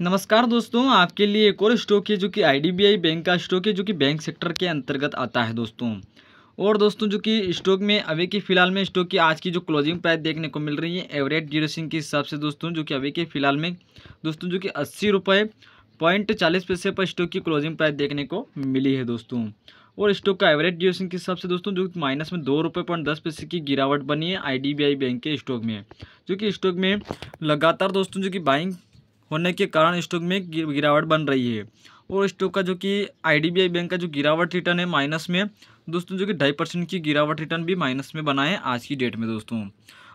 नमस्कार दोस्तों आपके लिए एक और स्टॉक है जो कि आईडीबीआई बैंक का स्टॉक है जो कि बैंक सेक्टर के अंतर्गत आता है दोस्तों और दोस्तों जो कि स्टॉक में अभी के फिलहाल में स्टॉक की आज की जो क्लोजिंग प्राइस देखने को मिल रही है एवरेज ड्यूरेशन के हिसाब से दोस्तों जो कि अभी के फिलहाल में दोस्तों जो कि अस्सी रुपये पॉइंट चालीस पैसे पर स्टॉक की क्लोजिंग प्राइस देखने को मिली है दोस्तों और स्टॉक का एवरेज ड्यूरेशन के हिसाब से दोस्तों जो माइनस में दो रुपये पॉइंट दस पैसे की गिरावट बनी है आईडीबीआई बैंक के स्टॉक में जो कि स्टॉक में लगातार दोस्तों जो कि बाइंग होने के कारण स्टॉक में गिरावट बन रही है और स्टॉक का जो कि आईडीबीआई बैंक का जो गिरावट रिटर्न है माइनस में दोस्तों जो कि ढाई परसेंट की गिरावट रिटर्न भी माइनस में बनाए आज की डेट में दोस्तों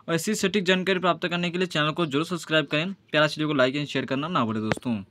और ऐसी सटीक जानकारी प्राप्त करने के लिए चैनल को जरूर सब्सक्राइब करें प्यारा वीडियो को लाइक एंड शेयर करना ना भूलें दोस्तों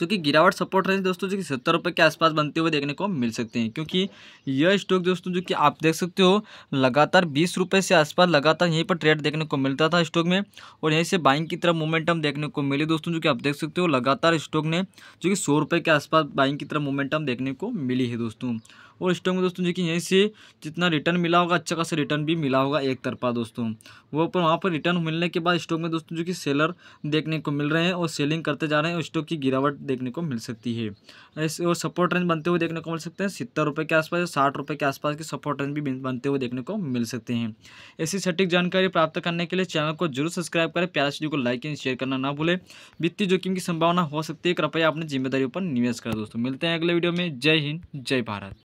जो कि गिरावट सपोर्ट रेंज दोस्तों जो कि सत्तर रुपये के आसपास बनते हुए देखने को मिल सकते हैं क्योंकि यह स्टॉक दोस्तों जो कि आप देख सकते हो लगातार बीस रुपये से आसपास लगातार यहीं पर ट्रेड देखने को मिलता था स्टॉक में और यहीं से बाइंग की तरफ मोमेंटम देखने को मिली दोस्तों जो कि आप देख सकते हो लगातार स्टॉक ने जो कि सौ के आसपास बाइंग की तरफ मोमेंटम देखने को मिली है दोस्तों और स्टॉक में दोस्तों देखिए यहीं से जितना रिटर्न मिला होगा अच्छा खासा रिटर्न भी मिला होगा एक तरफा दोस्तों वो पर वहाँ पर रिटर्न मिलने के बाद स्टॉक में दोस्तों जो कि सेलर देखने को मिल रहे हैं और सेलिंग करते जा रहे हैं और स्टॉक की गिरावट देखने को मिल सकती है ऐसे और सपोर्ट रेंज बनते हुए देखने को मिल सकते हैं सत्तर रुपये के आसपास या साठ रुपये के आसपास के सपोर्ट रेंज भी बनते हुए देखने को मिल सकते हैं ऐसी सटीक जानकारी प्राप्त करने के लिए चैनल को जरूर सब्सक्राइब करें प्यारा सीडियो को लाइक एंड शेयर करना ना भूलें वित्तीय जोखिम की संभावना हो सकती है कृपया अपनी जिम्मेदारी पर निवेश करें दोस्तों मिलते हैं अगले वीडियो में जय हिंद जय भारत